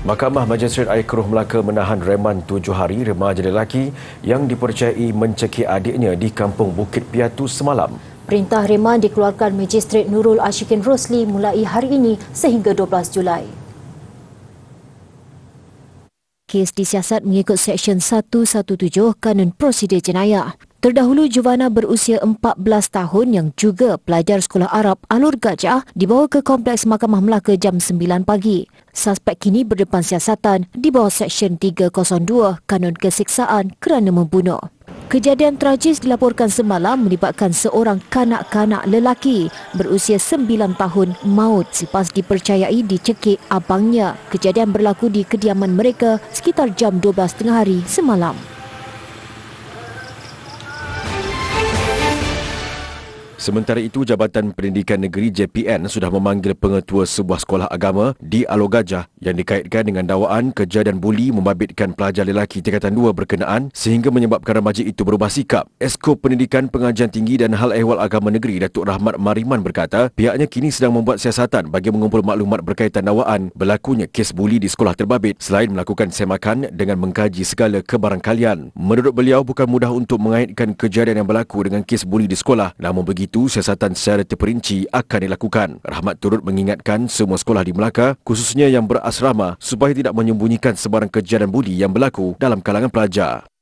Mahkamah Majistret Air Keruh Melaka menahan reman tujuh hari remaja lelaki yang dipercayai mencekik adiknya di kampung Bukit Piatu semalam. Perintah reman dikeluarkan Majistret Nurul Ashikin Rosli mulai hari ini sehingga 12 Julai. Kes disiasat mengikut Seksyen 117 Kanun Prosedur Jenayah. Terdahulu Juvana berusia 14 tahun yang juga pelajar sekolah Arab Alur Gajah dibawa ke Kompleks Mahkamah Melaka jam 9 pagi. Suspek kini berdepan siasatan di bawah Seksyen 302 Kanun Keseksaan kerana membunuh. Kejadian tragis dilaporkan semalam melibatkan seorang kanak-kanak lelaki berusia 9 tahun maut selepas dipercayai dicekik abangnya. Kejadian berlaku di kediaman mereka sekitar jam 12.30 hari semalam. Sementara itu, Jabatan Pendidikan Negeri JPN sudah memanggil pengetua sebuah sekolah agama di Alor Gajah yang dikaitkan dengan dakwaan kerja dan buli membabitkan pelajar lelaki tingkatan 2 berkenaan sehingga menyebabkan remaja itu berubah sikap. Esko Pendidikan Pengajian Tinggi dan Hal Ehwal Agama Negeri Datuk Rahmat Mariman berkata pihaknya kini sedang membuat siasatan bagi mengumpul maklumat berkaitan dakwaan berlakunya kes buli di sekolah terbabit selain melakukan semakan dengan mengkaji segala kebarangkalian. Menurut beliau, bukan mudah untuk mengaitkan kejadian yang berlaku dengan kes buli di sekolah namun begitu itu siasatan secara terperinci akan dilakukan. Rahmat turut mengingatkan semua sekolah di Melaka khususnya yang berasrama supaya tidak menyembunyikan sebarang kejadian budi yang berlaku dalam kalangan pelajar.